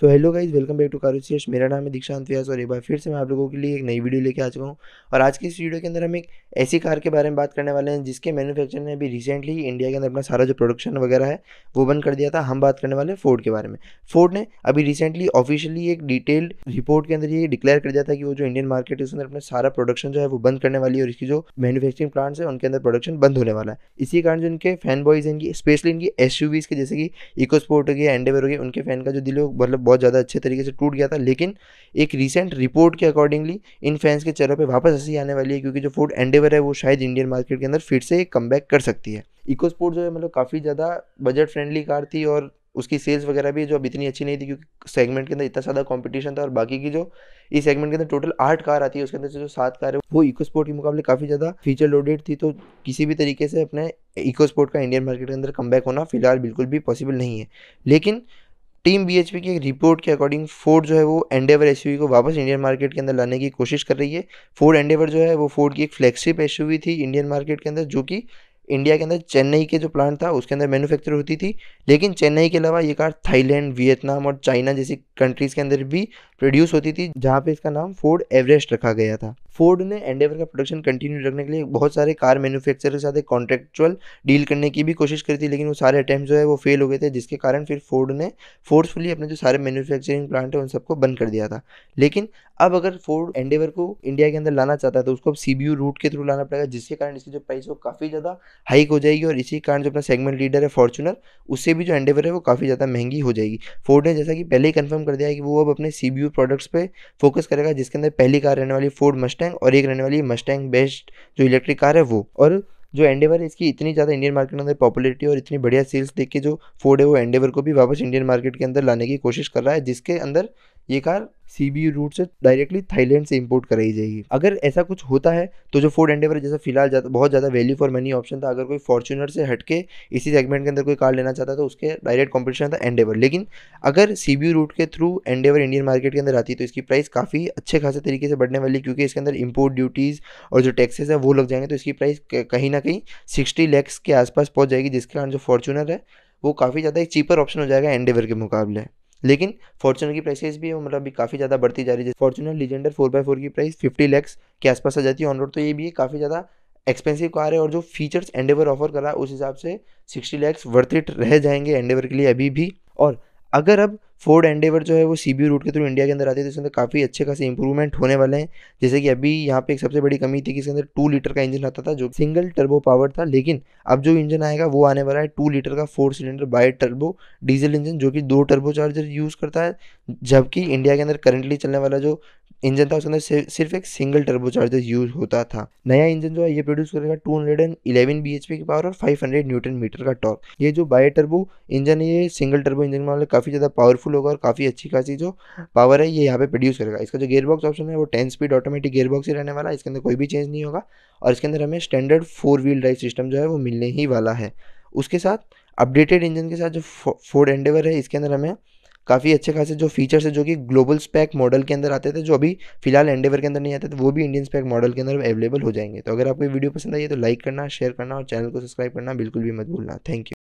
so hello guys welcome back to कारोसियस मेरा नाम है दीक्षांत व्यास और एक बार फिर से मैं आप लोगों के लिए एक नई वीडियो लेके आ चुका हूँ और आज की इस वीडियो के अंदर हम एक ऐसी कार के बारे में बात करने वाले हैं जिसके मैन्युफैक्चर ने अभी रिसेंटली इंडिया के अंदर अपना सारा जो प्रोडक्शन वगैरह है वो बंद कर दिया था हम बात करने वाले फोर्ड के बारे में फोर्ड ने अभी रिसेंटली ऑफिशियली एक डिटेल्ड रिपोर्ट के अंदर ये डिक्लेयर कर दिया था कि वो जो इंडियन मार्केट है उसके अंदर अपना सारा प्रोडक्शन जो है वो बंद करने वाली है और इसकी जो मैनुफेक्चरिंग प्लांट्स है उनके अंदर प्रोडक्शन बंद होने वाला है इसी कारण जो इनके फैन बॉयज हैं इनकी स्पेशली इनकी एस के जैसे कि इको स्पोर्ट हो गया एंडेवर हो गया उनके फैन का जो दिल मतलब बहुत ज़्यादा अच्छे तरीके से टूट गया था लेकिन एक रिसेंट रिपोर्ट के अकॉर्डिंगली इन फैंस के चेहरे पर वापस हंसी आने वाली है क्योंकि जो फूड एंडेवर है वो शायद इंडियन मार्केट के अंदर फिर से एक कम कर सकती है इको स्पोर्ट जो है मतलब काफ़ी ज़्यादा बजट फ्रेंडली कार थी और उसकी सेल्स वगैरह भी जो अब इतनी अच्छी नहीं थी क्योंकि सेगमेंट के अंदर इतना ज़्यादा कंपटीशन था और बाकी की जो इस सेगमेंट के अंदर टोटल आठ कार आती है उसके अंदर से जो सात कार है वो इको स्पोर्ट के मुकाबले काफ़ी ज़्यादा फीचर लोडेड थी तो किसी भी तरीके से अपने इको स्पोर्ट का इंडियन मार्केट के अंदर कम होना फिलहाल बिल्कुल भी पॉसिबल नहीं है लेकिन टीम बीएचपी की एक रिपोर्ट के अकॉर्डिंग फोर्ड जो है वो एंडेवर एस को वापस इंडियन मार्केट के अंदर लाने की कोशिश कर रही है फोर्ड एंडेवर जो है वो फोर्ड की एक फ्लैगशिप एस थी इंडियन मार्केट के अंदर जो कि इंडिया के अंदर चेन्नई के जो प्लांट था उसके अंदर मैन्युफैक्चर होती थी लेकिन चेन्नई के अलावा ये कार थाईलैंड वियतनाम और चाइना जैसी कंट्रीज़ के अंदर भी प्रोड्यूस होती थी जहाँ पे इसका नाम फोर्ड एवरेस्ट रखा गया था फोर्ड ने एंडेवर का प्रोडक्शन कंटिन्यू रखने के लिए बहुत सारे कार मैन्युफैक्चरर के साथ एक कॉन्ट्रेक्चुअल डील करने की भी कोशिश करी थी लेकिन वो सारे अटैम्प जो है वो फेल हो गए थे जिसके कारण फिर फोर्ड ने फोर्सफुली अपने जो सारे मैन्युफैक्चरिंग प्लांट है उन सबको बंद कर दिया था लेकिन अब अगर फोर्ड एंडेवर को इंडिया के अंदर लाना चाहता है तो उसको अब सी रूट के थ्रू लाना पड़ेगा जिसके कारण इसकी जो प्राइस वो काफ़ी ज़्यादा हाइक हो जाएगी और इसी कारण जो अपना सेगमेंट लीडर है फॉर्चुनर उससे भी जो एंडेवर है वो काफ़ी ज़्यादा महंगी हो जाएगी फोर्ड ने जैसा कि पहले ही कन्फर्म कर दिया है कि वो अब अपने सी प्रोडक्ट्स पर फोकस करेगा जिसके अंदर पहली कार रहने वाली फोर्ड मस्ट मस्टैंग और एक रहने वाली मस्टैंग बेस्ट जो इलेक्ट्रिक कार है वो और जो एंडेवर है इसकी इतनी ज़्यादा इंडियन मार्केट के अंदर पॉपुलरिटी और इतनी बढ़िया सेल्स देख के जो फोर्ड है वो एंडेवर को भी वापस इंडियन मार्केट के अंदर लाने की कोशिश कर रहा है जिसके अंदर ये कार सीबीयू रूट से डायरेक्टली थाईलैंड से इंपोर्ट कराई जाएगी अगर ऐसा कुछ होता है तो जो फोर्ड एंडेवर जैसा फिलहाल बहुत ज़्यादा वैल्यू फॉर मनी ऑप्शन था अगर कोई फॉर्चुनर से हटके इसी सेगमेंट के अंदर कोई कार लेना चाहता तो उसके डायरेक्ट कॉम्पिटिशन था एंडेवर लेकिन अगर सीबीयू रूट के थ्रू एंडेवर इंडियन मार्केट के अंदर आती तो इसकी प्राइस काफ़ी अच्छे खासे तरीके से बढ़ने वाली क्योंकि इसके अंदर इंपोर्ट ड्यूटीज़ और जो टैक्सेस है वो लग जाएंगे तो इसकी प्राइस कहीं ना कहीं सिक्सटी लैक्स के आसपास पहुँच जाएगी जिसके कारण जो फॉर्चुनर है वो काफ़ी ज़्यादा एक चीपर ऑप्शन हो जाएगा एंडेवर के मुकाबले लेकिन फॉर्चुनर की प्राइसेस भी मतलब अभी काफ़ी ज़्यादा बढ़ती जा रही है Fortuner Legender four by four की प्राइस फिफ्टी लैक्स के आसपास आ जाती है ऑन रोड तो ये भी काफ़ी ज़्यादा एक्सपेंसिव कार है और जो फीचर्स एंडेवर ऑफर करा उस हिसाब से सिक्सटी लैक्स वर्थ इट रह जाएंगे एंडेवर के लिए अभी भी और अगर अब फोर्ड एंडेवर जो है वो सी रूट के थ्रू इंडिया के अंदर आती है तो अंदर काफ़ी अच्छे खासे इंप्रूवमेंट होने वाले हैं जैसे कि अभी यहाँ पे एक सबसे बड़ी कमी थी कि इसके अंदर टू लीटर का इंजन आता था जो सिंगल टर्बो पावर था लेकिन अब जो इंजन आएगा वो आने वाला है टू लीटर का four cylinder bi turbo diesel engine जो कि दो टर्बो चार्जर यूज़ करता है जबकि इंडिया के अंदर करंटली चलने वाला जो इंजन था उसके अंदर सिर्फ एक सिंगल टर्बो चार्जर यूज होता था नया इंजन जो है ये प्रोड्यूस करेगा 211 bhp की पावर और 500 न्यूटन मीटर का टॉर्क ये जो बाय टर्बो इंजन है ये सिंगल टर्बो इंजन के मामले काफ़ी ज़्यादा पावरफुल पावरफुल होगा और काफ़ी अच्छी खासी जो पावर है ये यहाँ पे प्रोड्यूस करेगा इसका जो गेयरबॉक्स ऑप्शन है वो टेन स्पीड ऑटोमेटिक गेयरबॉक्स ही रहने वाला है इसके अंदर कोई भी चेंज नहीं होगा और इसके अंदर हमें standard four wheel drive system जो है वो मिलने ही वाला है उसके साथ अपडेटेड इंजन के साथ जो फोर्ड एंडेवर है इसके अंदर हमें काफ़ी अच्छे खासे जो फीचर्स है जो कि ग्लोबल स्पैक मॉडल के अंदर आते थे जो अभी फिलहाल एंडेवर के अंदर नहीं आते थे वो भी इंडियन स्पैक मॉडल के अंदर अवेलेबल हो जाएंगे तो अगर आपको वीडियो पसंद आई है तो लाइक करना शेयर करना और चैनल को सब्सक्राइब करना बिल्कुल भी मत भूलना थैंक यू